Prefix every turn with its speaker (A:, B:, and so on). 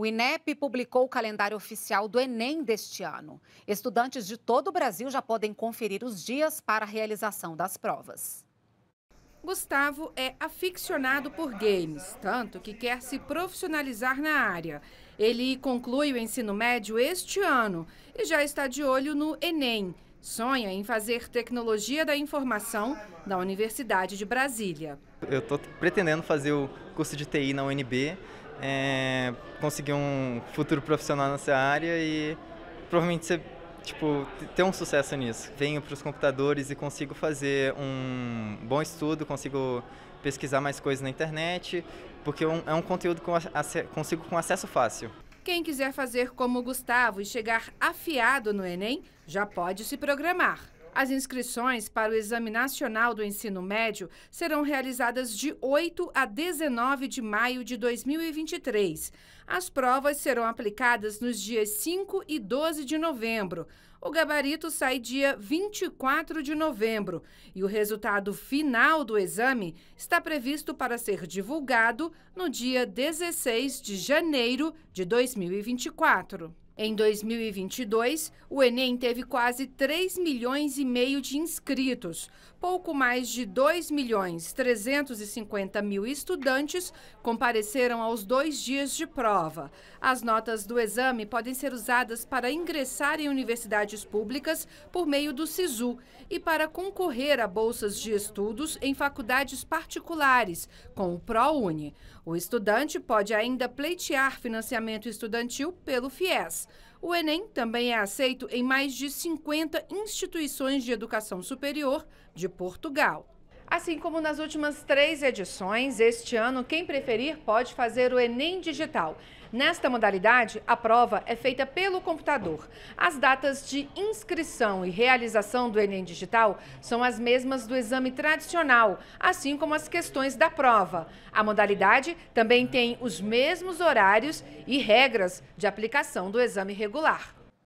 A: O INEP publicou o calendário oficial do Enem deste ano. Estudantes de todo o Brasil já podem conferir os dias para a realização das provas. Gustavo é aficionado por games, tanto que quer se profissionalizar na área. Ele conclui o ensino médio este ano e já está de olho no Enem. Sonha em fazer tecnologia da informação na Universidade de Brasília.
B: Eu estou pretendendo fazer o curso de TI na UNB é, conseguir um futuro profissional nessa área e provavelmente ser, tipo, ter um sucesso nisso. Venho para os computadores e consigo fazer um bom estudo, consigo pesquisar mais coisas na internet, porque é um é conteúdo que eu consigo com acesso fácil.
A: Quem quiser fazer como o Gustavo e chegar afiado no Enem, já pode se programar. As inscrições para o Exame Nacional do Ensino Médio serão realizadas de 8 a 19 de maio de 2023. As provas serão aplicadas nos dias 5 e 12 de novembro. O gabarito sai dia 24 de novembro e o resultado final do exame está previsto para ser divulgado no dia 16 de janeiro de 2024. Em 2022, o Enem teve quase 3 milhões e meio de inscritos. Pouco mais de 2 milhões 350 mil estudantes compareceram aos dois dias de prova. As notas do exame podem ser usadas para ingressar em universidades públicas por meio do SISU e para concorrer a bolsas de estudos em faculdades particulares, com o ProUni. O estudante pode ainda pleitear financiamento estudantil pelo FIES. O Enem também é aceito em mais de 50 instituições de educação superior de Portugal. Assim como nas últimas três edições, este ano, quem preferir pode fazer o Enem Digital. Nesta modalidade, a prova é feita pelo computador. As datas de inscrição e realização do Enem Digital são as mesmas do exame tradicional, assim como as questões da prova. A modalidade também tem os mesmos horários e regras de aplicação do exame regular.